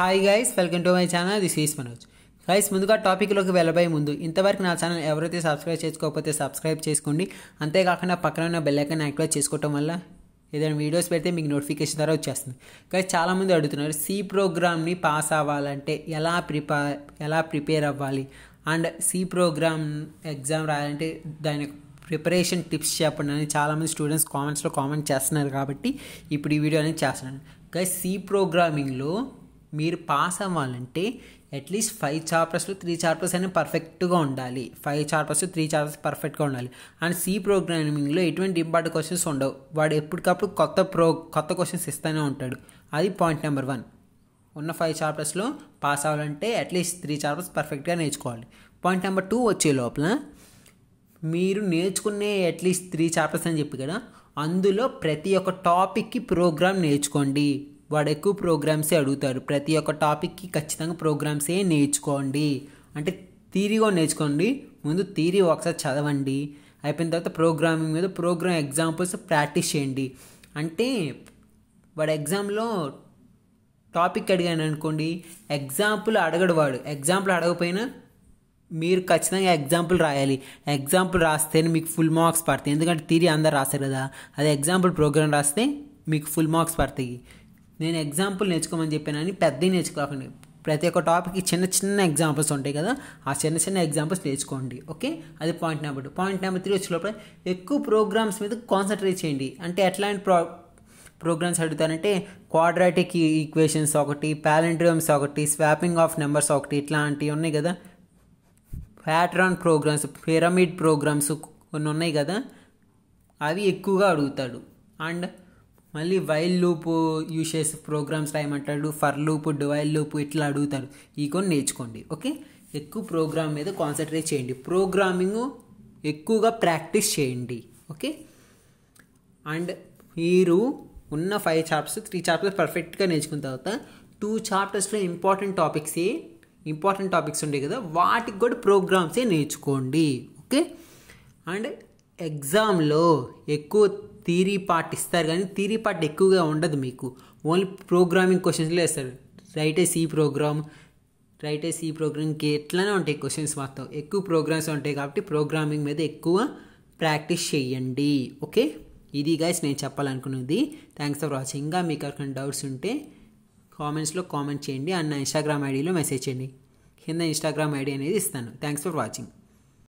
hi guys welcome to my channel this is Manoj guys ముందుగా టాపిక్లోకి వెళ్ళబోయే ముందు ఇంతవరకు నా ఛానల్ ఎవరైతే సబ్స్క్రైబ్ చేసుకోకపోతే సబ్స్క్రైబ్ చేసుకోండి అంతేకాకుండా పక్కన ఉన్న బెల్లైకన్ యాక్టివేట్ చేసుకోవటం వల్ల ఏదైనా వీడియోస్ పెడితే మీకు నోటిఫికేషన్ ద్వారా వచ్చేస్తుంది గైస్ చాలామంది అడుగుతున్నారు సి ప్రోగ్రామ్ని పాస్ అవ్వాలంటే ఎలా ప్రిపే ఎలా ప్రిపేర్ అవ్వాలి అండ్ సి ప్రోగ్రామ్ ఎగ్జామ్ రాయాలంటే దాని ప్రిపరేషన్ టిప్స్ చెప్పండి అని చాలామంది స్టూడెంట్స్ కామెంట్స్లో కామెంట్ చేస్తున్నారు కాబట్టి ఇప్పుడు ఈ వీడియో అనేది చేస్తున్నాను గైస్ సి ప్రోగ్రామింగ్లో మీరు పాస్ అవ్వాలంటే అట్లీస్ట్ ఫైవ్ చాప్టర్స్లో త్రీ చాప్టర్స్ అనేవి పర్ఫెక్ట్గా ఉండాలి ఫైవ్ చాప్టర్స్ త్రీ చాప్టర్స్ పర్ఫెక్ట్గా ఉండాలి అండ్ సి ప్రోగ్రామింగ్లో ఎటువంటి ఇంపార్టెంట్ క్వశ్చన్స్ ఉండవు వాడు ఎప్పటికప్పుడు కొత్త ప్రో కొత్త క్వశ్చన్స్ ఇస్తూనే ఉంటాడు అది పాయింట్ నెంబర్ వన్ ఉన్న ఫైవ్ చాప్టర్స్లో పాస్ అవ్వాలంటే అట్లీస్ట్ త్రీ చాప్టర్స్ పర్ఫెక్ట్గా నేర్చుకోవాలి పాయింట్ నెంబర్ టూ వచ్చే లోపల మీరు నేర్చుకునే అట్లీస్ట్ త్రీ చాప్టర్స్ అని చెప్పి కదా అందులో ప్రతి ఒక్క టాపిక్కి ప్రోగ్రామ్ నేర్చుకోండి వాడు ఎక్కువ ప్రోగ్రామ్సే అడుగుతారు ప్రతి ఒక్క టాపిక్కి ఖచ్చితంగా ప్రోగ్రామ్సే నేర్చుకోండి అంటే తీరిగా నేర్చుకోండి ముందు థీరీ ఒకసారి చదవండి అయిపోయిన తర్వాత ప్రోగ్రామింగ్ మీద ప్రోగ్రామ్ ఎగ్జాంపుల్స్ ప్రాక్టీస్ చేయండి అంటే వాడు ఎగ్జామ్లో టాపిక్ అడిగాను అనుకోండి ఎగ్జాంపుల్ అడగడు వాడు ఎగ్జాంపుల్ అడగపోయినా మీరు ఖచ్చితంగా ఎగ్జాంపుల్ రాయాలి ఎగ్జాంపుల్ రాస్తేనే మీకు ఫుల్ మార్క్స్ పడతాయి ఎందుకంటే తీరి అందరు రాస్తారు కదా అది ఎగ్జాంపుల్ ప్రోగ్రామ్ రాస్తే మీకు ఫుల్ మార్క్స్ పడతాయి నేను ఎగ్జాంపుల్ నేర్చుకోమని చెప్పానని పెద్ద నేర్చుకోకండి ప్రతి ఒక్క టాపిక్కి చిన్న చిన్న ఎగ్జాంపుల్స్ ఉంటాయి కదా ఆ చిన్న చిన్న ఎగ్జాంపుల్స్ నేర్చుకోండి ఓకే అది point number two point number three వచ్చినప్పుడు ఎక్కువ ప్రోగ్రామ్స్ మీద కాన్సన్ట్రేట్ చేయండి అంటే ఎట్లాంటి ప్రో ప్రోగ్రామ్స్ అడుగుతారంటే క్వాడ్రాటిక్ ఈక్వేషన్స్ ఒకటి ప్యాలెండ్రియమ్స్ ఒకటి స్వాపింగ్ ఆఫ్ నెంబర్స్ ఒకటి ఇట్లాంటివి ఉన్నాయి కదా ప్యాట్రాన్ ప్రోగ్రామ్స్ పిరమిడ్ ప్రోగ్రామ్స్ కొన్ని ఉన్నాయి కదా అవి ఎక్కువగా అడుగుతాడు అండ్ మళ్ళీ వైల్ లూప్ యూజ్ చేసే ప్రోగ్రామ్స్ రాయమంటాడు ఫర్ లూప్ డివైల్ లూప్ ఇట్లా అడుగుతారు ఈ కొన్ని నేర్చుకోండి ఓకే ఎక్కువ ప్రోగ్రామ్ మీద కాన్సన్ట్రేట్ చేయండి ప్రోగ్రామింగ్ ఎక్కువగా ప్రాక్టీస్ చేయండి ఓకే అండ్ మీరు ఉన్న ఫైవ్ చాప్టర్స్ త్రీ చాప్టర్స్ పర్ఫెక్ట్గా నేర్చుకున్న తర్వాత టూ చాప్టర్స్లో ఇంపార్టెంట్ టాపిక్స్ ఏ ఇంపార్టెంట్ టాపిక్స్ ఉండే కదా వాటికి కూడా ప్రోగ్రామ్సే నేర్చుకోండి ఓకే అండ్ ఎగ్జామ్లో ఎక్కువ థీరీ పార్ట్ ఇస్తారు కానీ థీరీ పార్ట్ ఎక్కువగా ఉండదు మీకు ఓన్లీ ప్రోగ్రామింగ్ క్వశ్చన్స్లో వేస్తారు ఏ సి ప్రోగ్రామ్ ఏ సి ప్రోగ్రామ్కి ఎట్లానే ఉంటాయి క్వశ్చన్స్ మొత్తం ఎక్కువ ప్రోగ్రామ్స్ ఉంటాయి కాబట్టి ప్రోగ్రామింగ్ మీద ఎక్కువ ప్రాక్టీస్ చేయండి ఓకే ఇది గైస్ నేను చెప్పాలనుకున్నది థ్యాంక్స్ ఫర్ వాచింగ్ ఇంకా మీకు ఎవరికైనా డౌట్స్ ఉంటే కామెంట్స్లో కామెంట్ చేయండి అన్న ఇన్స్టాగ్రామ్ ఐడిలో మెసేజ్ చేయండి కింద ఇన్స్టాగ్రామ్ ఐడి అనేది ఇస్తాను థ్యాంక్స్ ఫర్ వాచింగ్